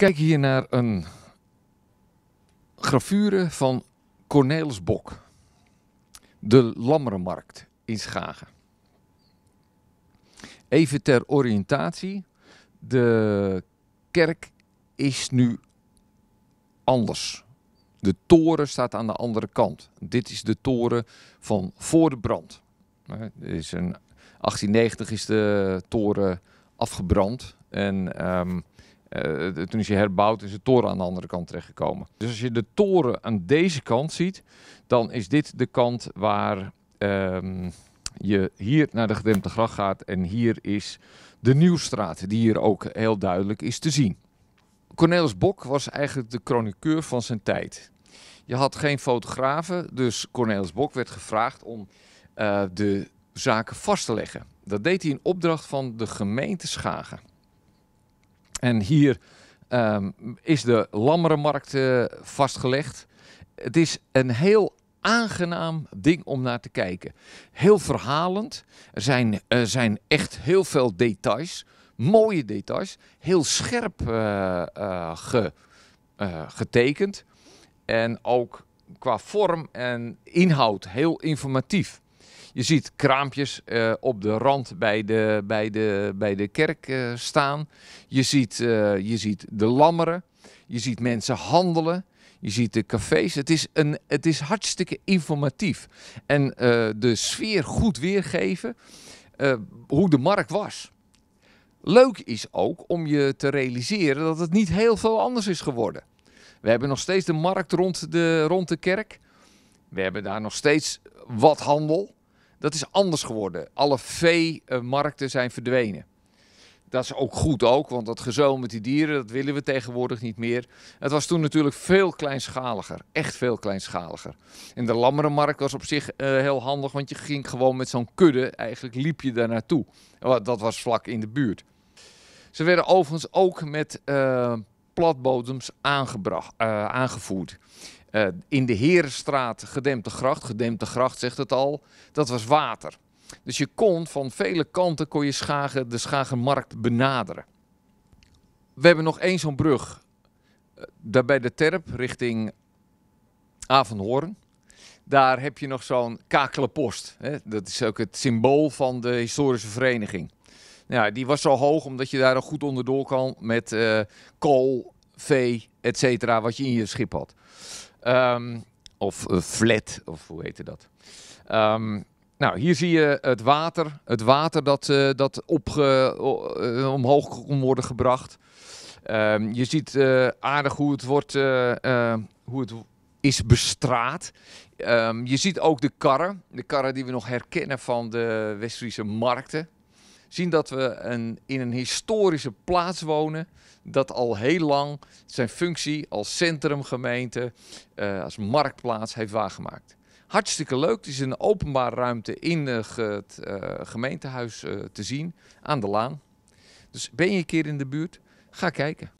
kijk hier naar een gravure van Cornelis Bok. De Lammerenmarkt in Schagen. Even ter oriëntatie. De kerk is nu anders. De toren staat aan de andere kant. Dit is de toren van voor de brand. Eh, in 1890 is de toren afgebrand. En ehm, eh, toen is hij herbouwd, is de toren aan de andere kant terechtgekomen. Dus als je de toren aan deze kant ziet, dan is dit de kant waar ehm, je hier naar de gedempte gracht gaat. En hier is de Nieuwstraat, die hier ook heel duidelijk is te zien. Cornelis Bok was eigenlijk de chroniqueur van zijn tijd. Je had geen fotografen, dus Cornelis Bok werd gevraagd om eh, de zaken vast te leggen. Dat deed hij in opdracht van de gemeente Schagen. En hier ehm, is de lammerenmarkt eh, vastgelegd. Het is een heel aangenaam ding om naar te kijken. Heel verhalend. Er zijn, zijn echt heel veel details. Mooie details. Heel scherp eh, eh, getekend. En ook qua vorm en inhoud heel informatief. Je ziet kraampjes eh, op de rand bij de, bij de, bij de kerk eh, staan. Je ziet, eh, je ziet de lammeren. Je ziet mensen handelen. Je ziet de cafés. Het is, een, het is hartstikke informatief. En de sfeer goed weergeven hoe de markt was. Leuk is ook om je te realiseren dat het niet heel veel anders is geworden. We hebben nog steeds de markt rond de, rond de kerk. We hebben daar nog steeds wat handel. Dat is anders geworden. Alle veemarkten zijn verdwenen. Dat is ook goed ook, want dat gezoel met die dieren, dat willen we tegenwoordig niet meer. Het was toen natuurlijk veel kleinschaliger, echt veel kleinschaliger. En de lammerenmarkt was op zich eh, heel handig, want je ging gewoon met zo'n kudde, eigenlijk liep je daar naartoe. Dat was vlak in de buurt. Ze werden overigens ook met uh, platbodems eh, aangevoerd. Eh, in de Herenstraat gedempte gracht, gedempte gracht zegt het al, dat was water. Dus je kon van vele kanten kon je Schagen, de Schagenmarkt benaderen. We hebben nog één zo'n brug, eh, daar bij de Terp richting Avanhoorn. Daar heb je nog zo'n kakelenpost. Dat is ook het symbool van de historische vereniging. Nou die was zo hoog omdat je daar al goed onderdoor kan met eh, kool, vee, et cetera, wat je in je schip had. Ehm, of eh, flat, of hoe heette dat? Ehm, nou, hier zie je het water. Het water dat, eh, dat eh, omhoog kon worden gebracht. Ehm, je ziet aardig hoe het, wordt, hoe het is bestraat. je ziet ook de karren. De karren die we nog herkennen van de Westerse markten zien dat we een, in een historische plaats wonen. Dat al heel lang zijn functie als centrumgemeente, eh, als marktplaats heeft waargemaakt. Hartstikke leuk. Het is een openbare ruimte in eh, het eh, gemeentehuis te zien aan de laan. Dus ben je een keer in de buurt? Ga kijken.